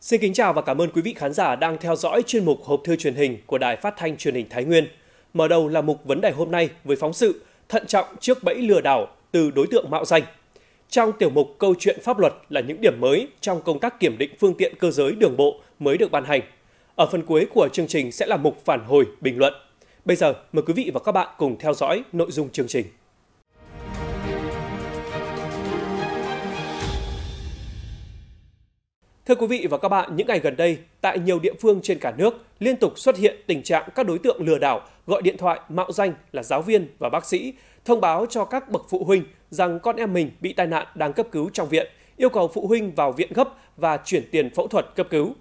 Xin kính chào và cảm ơn quý vị khán giả đang theo dõi chuyên mục Hộp thư truyền hình của Đài Phát thanh Truyền hình Thái Nguyên. Mở đầu là mục vấn đề hôm nay với phóng sự thận trọng trước bẫy lừa đảo từ đối tượng mạo danh. Trong tiểu mục câu chuyện pháp luật là những điểm mới trong công tác kiểm định phương tiện cơ giới đường bộ mới được ban hành. Ở phần cuối của chương trình sẽ là mục phản hồi bình luận. Bây giờ mời quý vị và các bạn cùng theo dõi nội dung chương trình. Thưa quý vị và các bạn, những ngày gần đây, tại nhiều địa phương trên cả nước liên tục xuất hiện tình trạng các đối tượng lừa đảo gọi điện thoại mạo danh là giáo viên và bác sĩ, thông báo cho các bậc phụ huynh rằng con em mình bị tai nạn đang cấp cứu trong viện, yêu cầu phụ huynh vào viện gấp và chuyển tiền phẫu thuật cấp cứu.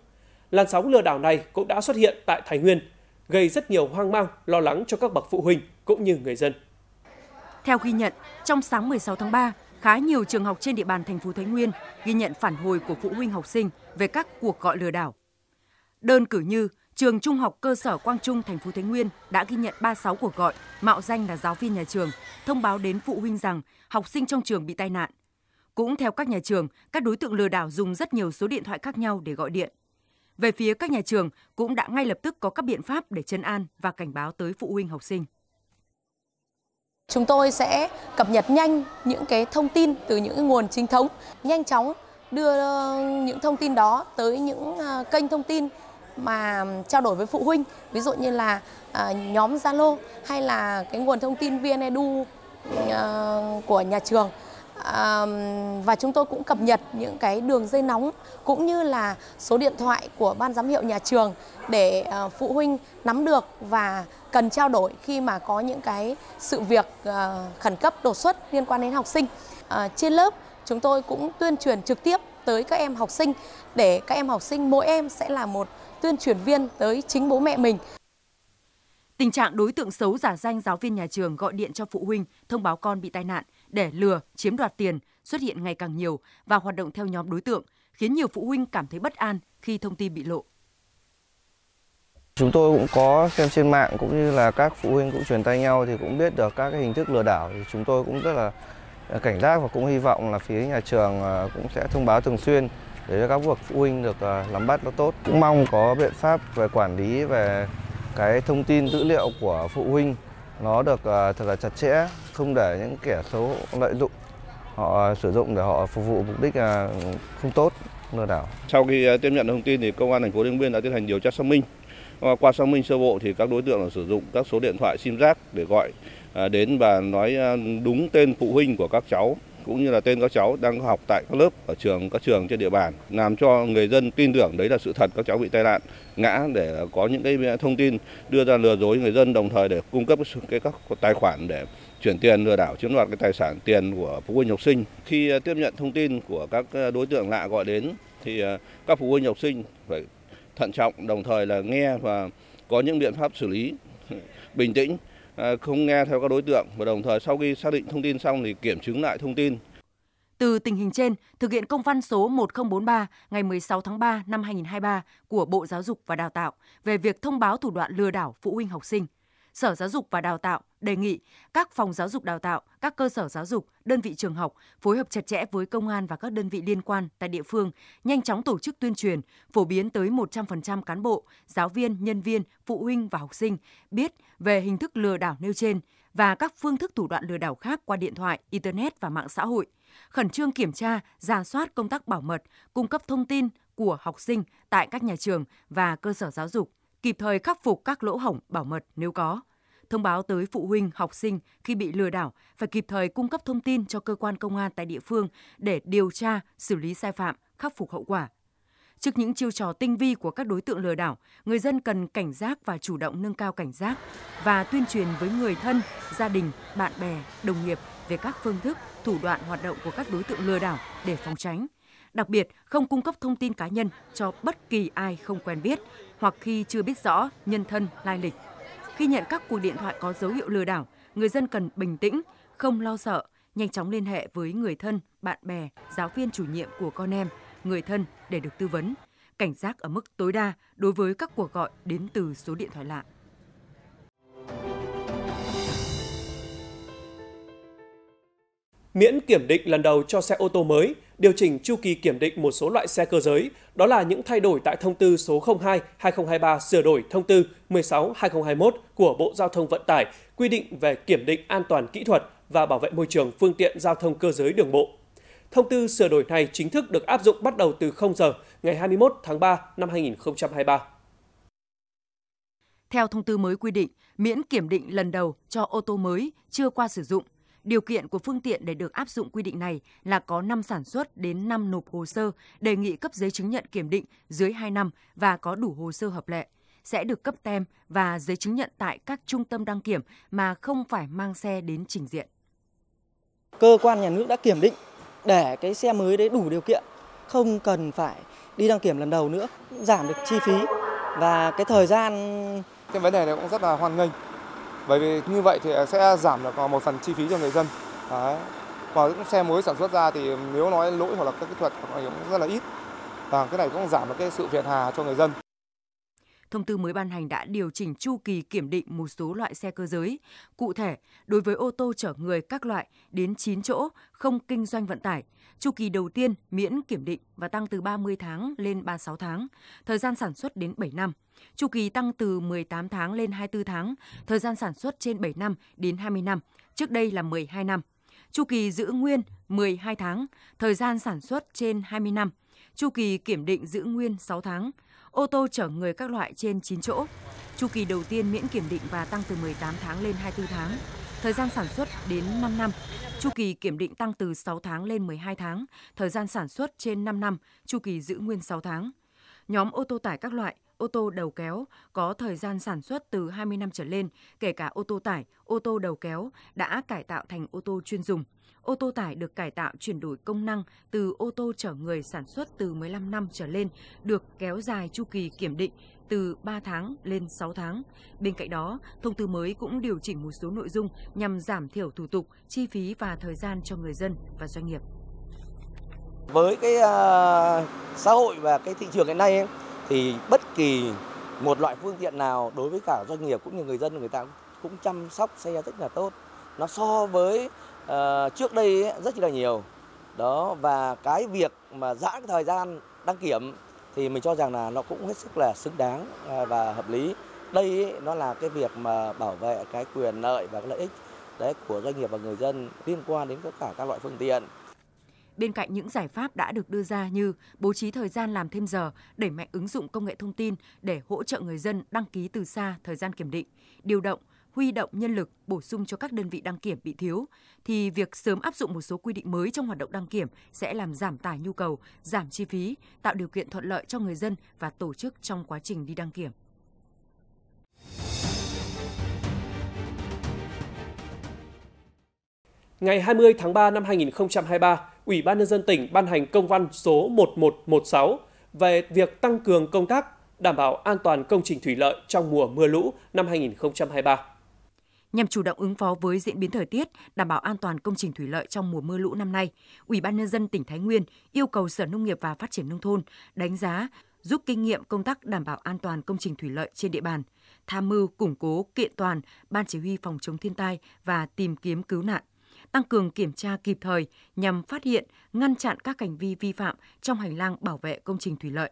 Làn sóng lừa đảo này cũng đã xuất hiện tại Thái Nguyên, gây rất nhiều hoang mang, lo lắng cho các bậc phụ huynh cũng như người dân. Theo ghi nhận, trong sáng 16 tháng 3, khá nhiều trường học trên địa bàn thành phố Thái Nguyên ghi nhận phản hồi của phụ huynh học sinh về các cuộc gọi lừa đảo. Đơn cử như trường Trung học cơ sở Quang Trung thành phố Thái Nguyên đã ghi nhận 36 cuộc gọi mạo danh là giáo viên nhà trường thông báo đến phụ huynh rằng học sinh trong trường bị tai nạn. Cũng theo các nhà trường, các đối tượng lừa đảo dùng rất nhiều số điện thoại khác nhau để gọi điện. Về phía các nhà trường cũng đã ngay lập tức có các biện pháp để chấn an và cảnh báo tới phụ huynh học sinh. Chúng tôi sẽ cập nhật nhanh những cái thông tin từ những nguồn chính thống, nhanh chóng đưa ờ, những thông tin đó tới những ờ, kênh thông tin mà trao đổi với phụ huynh, ví dụ như là ờ, nhóm Zalo hay là cái nguồn thông tin VN Edu của nhà trường và chúng tôi cũng cập nhật những cái đường dây nóng cũng như là số điện thoại của ban giám hiệu nhà trường để ờ, phụ huynh nắm được và cần trao đổi khi mà có những cái sự việc ờ, khẩn cấp đột xuất liên quan đến học sinh. Ờ, trên lớp chúng tôi cũng tuyên truyền trực tiếp tới các em học sinh để các em học sinh mỗi em sẽ là một tuyên truyền viên tới chính bố mẹ mình. Tình trạng đối tượng xấu giả danh giáo viên nhà trường gọi điện cho phụ huynh thông báo con bị tai nạn để lừa, chiếm đoạt tiền xuất hiện ngày càng nhiều và hoạt động theo nhóm đối tượng, khiến nhiều phụ huynh cảm thấy bất an khi thông tin bị lộ. Chúng tôi cũng có xem trên mạng cũng như là các phụ huynh cũng truyền tay nhau thì cũng biết được các cái hình thức lừa đảo thì chúng tôi cũng rất là à, cảnh giác và cũng hy vọng là phía nhà trường à, cũng sẽ thông báo thường xuyên để cho các bậc phụ huynh được à, nắm bắt nó tốt. Cũng mong có biện pháp về quản lý về cái thông tin dữ liệu của phụ huynh nó được ờ, thật là chặt chẽ không để những kẻ xấu lợi dụng họ ờ, sử dụng để họ phục vụ mục đích ờ, không tốt lừa đảo. Sau khi tiếp nhận thông tin thì công an thành phố Điện Biên đã tiến hành điều tra xác minh. Qua xác minh sơ bộ thì các đối tượng sử dụng các số điện thoại sim giác để gọi đến và nói đúng tên phụ huynh của các cháu cũng như là tên các cháu đang học tại các lớp ở trường các trường trên địa bàn làm cho người dân tin tưởng đấy là sự thật các cháu bị tai nạn ngã để có những cái thông tin đưa ra lừa dối người dân đồng thời để cung cấp cái các tài khoản để chuyển tiền lừa đảo chiếm đoạt cái tài sản tiền của phụ huynh học sinh. Khi à, tiếp nhận thông tin của các à, đối tượng lạ gọi đến thì à, các phụ huynh học sinh phải thận trọng đồng thời là nghe và có những biện pháp xử lý bình tĩnh Ờ, không nghe theo các đối tượng và đồng thời sau khi xác định thông tin xong thì kiểm chứng lại thông tin. Từ tình hình trên, thực hiện công văn số 1043 ngày 16 tháng 3 năm 2023 của Bộ Giáo dục và Đào tạo về việc thông báo thủ đoạn lừa đảo phụ huynh học sinh. Sở Giáo dục và Đào tạo đề nghị các phòng giáo dục đào tạo, các cơ sở giáo dục, đơn vị trường học phối hợp chặt chẽ với công an và các đơn vị liên quan tại địa phương, nhanh chóng tổ chức tuyên truyền, phổ biến tới 100% cán bộ, giáo viên, nhân viên, phụ huynh và học sinh biết về hình thức lừa đảo nêu trên và các phương thức thủ đoạn lừa đảo khác qua điện thoại, internet và mạng xã hội. Khẩn trương kiểm tra, giả soát công tác bảo mật, cung cấp thông tin của học sinh tại các nhà trường và cơ sở giáo dục, kịp thời khắc phục các lỗ hổng bảo mật nếu có thông báo tới phụ huynh, học sinh khi bị lừa đảo phải kịp thời cung cấp thông tin cho cơ quan công an tại địa phương để điều tra, xử lý sai phạm, khắc phục hậu quả. Trước những chiêu trò tinh vi của các đối tượng lừa đảo, người dân cần cảnh giác và chủ động nâng cao cảnh giác và tuyên truyền với người thân, gia đình, bạn bè, đồng nghiệp về các phương thức, thủ đoạn hoạt động của các đối tượng lừa đảo để phòng tránh. Đặc biệt, không cung cấp thông tin cá nhân cho bất kỳ ai không quen biết hoặc khi chưa biết rõ nhân thân lai lịch khi nhận các cuộc điện thoại có dấu hiệu lừa đảo, người dân cần bình tĩnh, không lo sợ, nhanh chóng liên hệ với người thân, bạn bè, giáo viên chủ nhiệm của con em, người thân để được tư vấn. Cảnh giác ở mức tối đa đối với các cuộc gọi đến từ số điện thoại lạ. Miễn kiểm định lần đầu cho xe ô tô mới – điều chỉnh chu kỳ kiểm định một số loại xe cơ giới, đó là những thay đổi tại thông tư số 02/2023 sửa đổi thông tư 16/2021 của Bộ Giao thông Vận tải quy định về kiểm định an toàn kỹ thuật và bảo vệ môi trường phương tiện giao thông cơ giới đường bộ. Thông tư sửa đổi này chính thức được áp dụng bắt đầu từ 0 giờ ngày 21 tháng 3 năm 2023. Theo thông tư mới quy định, miễn kiểm định lần đầu cho ô tô mới chưa qua sử dụng Điều kiện của phương tiện để được áp dụng quy định này là có năm sản xuất đến năm nộp hồ sơ, đề nghị cấp giấy chứng nhận kiểm định dưới 2 năm và có đủ hồ sơ hợp lệ sẽ được cấp tem và giấy chứng nhận tại các trung tâm đăng kiểm mà không phải mang xe đến trình diện. Cơ quan nhà nước đã kiểm định để cái xe mới đấy đủ điều kiện, không cần phải đi đăng kiểm lần đầu nữa, giảm được chi phí và cái thời gian. Cái vấn đề này cũng rất là hoàn nghênh bởi vì như vậy thì sẽ giảm được một phần chi phí cho người dân Đấy. và những xe mới sản xuất ra thì nếu nói lỗi hoặc là các kỹ thuật thì cũng rất là ít và cái này cũng giảm được cái sự phiền hà cho người dân thông tư mới ban hành đã điều chỉnh chu kỳ kiểm định một số loại xe cơ giới. Cụ thể, đối với ô tô chở người các loại đến 9 chỗ, không kinh doanh vận tải, chu kỳ đầu tiên miễn kiểm định và tăng từ 30 tháng lên 36 tháng, thời gian sản xuất đến 7 năm. Chu kỳ tăng từ 18 tháng lên 24 tháng, thời gian sản xuất trên 7 năm đến 20 năm, trước đây là 12 năm. Chu kỳ giữ nguyên 12 tháng, thời gian sản xuất trên 20 năm chu kỳ kiểm định giữ nguyên 6 tháng, ô tô chở người các loại trên 9 chỗ. Chu kỳ đầu tiên miễn kiểm định và tăng từ 18 tháng lên 24 tháng, thời gian sản xuất đến 5 năm. Chu kỳ kiểm định tăng từ 6 tháng lên 12 tháng, thời gian sản xuất trên 5 năm, chu kỳ giữ nguyên 6 tháng. Nhóm ô tô tải các loại ô tô đầu kéo có thời gian sản xuất từ 20 năm trở lên, kể cả ô tô tải, ô tô đầu kéo đã cải tạo thành ô tô chuyên dùng. Ô tô tải được cải tạo chuyển đổi công năng từ ô tô chở người sản xuất từ 15 năm trở lên, được kéo dài chu kỳ kiểm định từ 3 tháng lên 6 tháng. Bên cạnh đó, thông tư mới cũng điều chỉnh một số nội dung nhằm giảm thiểu thủ tục, chi phí và thời gian cho người dân và doanh nghiệp. Với cái uh, xã hội và cái thị trường hiện nay ấy, thì bất kỳ một loại phương tiện nào đối với cả doanh nghiệp cũng như người dân người ta cũng chăm sóc xe rất là tốt nó so với uh, trước đây rất là nhiều đó và cái việc mà giãn thời gian đăng kiểm thì mình cho rằng là nó cũng hết sức là xứng đáng ờ, và hợp lý đây ấy, nó là cái việc mà bảo vệ cái quyền lợi và cái lợi ích đấy của doanh nghiệp và người dân liên quan đến tất cả các loại phương tiện Bên cạnh những giải pháp đã được đưa ra như bố trí thời gian làm thêm giờ, đẩy mạnh ứng dụng công nghệ thông tin để hỗ trợ người dân đăng ký từ xa thời gian kiểm định, điều động, huy động nhân lực bổ sung cho các đơn vị đăng kiểm bị thiếu thì việc sớm áp dụng một số quy định mới trong hoạt động đăng kiểm sẽ làm giảm tải nhu cầu, giảm chi phí, tạo điều kiện thuận lợi cho người dân và tổ chức trong quá trình đi đăng kiểm. Ngày 20 tháng 3 năm 2023, Ủy ban nhân dân tỉnh ban hành công văn số 1116 về việc tăng cường công tác đảm bảo an toàn công trình thủy lợi trong mùa mưa lũ năm 2023. Nhằm chủ động ứng phó với diễn biến thời tiết, đảm bảo an toàn công trình thủy lợi trong mùa mưa lũ năm nay, Ủy ban nhân dân tỉnh Thái Nguyên yêu cầu Sở Nông nghiệp và Phát triển nông thôn đánh giá, rút kinh nghiệm công tác đảm bảo an toàn công trình thủy lợi trên địa bàn, tham mưu củng cố kiện toàn ban chỉ huy phòng chống thiên tai và tìm kiếm cứu nạn tăng cường kiểm tra kịp thời nhằm phát hiện, ngăn chặn các hành vi vi phạm trong hành lang bảo vệ công trình thủy lợi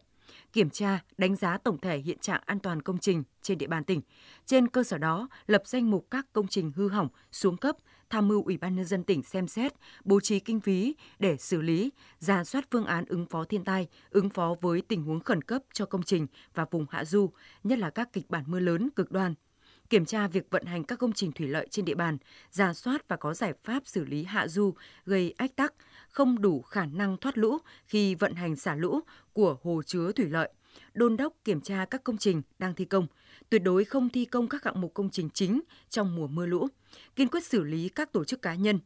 kiểm tra, đánh giá tổng thể hiện trạng an toàn công trình trên địa bàn tỉnh. Trên cơ sở đó, lập danh mục các công trình hư hỏng, xuống cấp, tham mưu Ủy ban nhân dân tỉnh xem xét, bố trí kinh phí để xử lý, ra soát phương án ứng phó thiên tai, ứng phó với tình huống khẩn cấp cho công trình và vùng hạ du, nhất là các kịch bản mưa lớn cực đoan, kiểm tra việc vận hành các công trình thủy lợi trên địa bàn, ra soát và có giải pháp xử lý hạ du gây ách tắc, không đủ khả năng thoát lũ khi vận hành xả lũ của hồ chứa thủy lợi, đôn đốc kiểm tra các công trình đang thi công, tuyệt đối không thi công các hạng mục công trình chính trong mùa mưa lũ, kiên quyết xử lý các tổ chức cá nhân –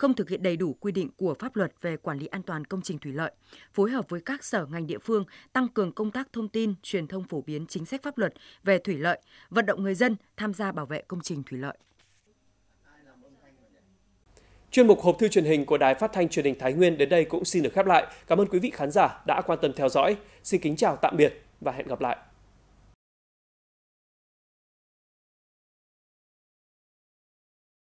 không thực hiện đầy đủ quy định của pháp luật về quản lý an toàn công trình thủy lợi, phối hợp với các sở ngành địa phương tăng cường công tác thông tin, truyền thông phổ biến chính sách pháp luật về thủy lợi, vận động người dân tham gia bảo vệ công trình thủy lợi. Chuyên mục hộp thư truyền hình của Đài Phát thanh Truyền hình Thái Nguyên đến đây cũng xin được khép lại. Cảm ơn quý vị khán giả đã quan tâm theo dõi. Xin kính chào tạm biệt và hẹn gặp lại.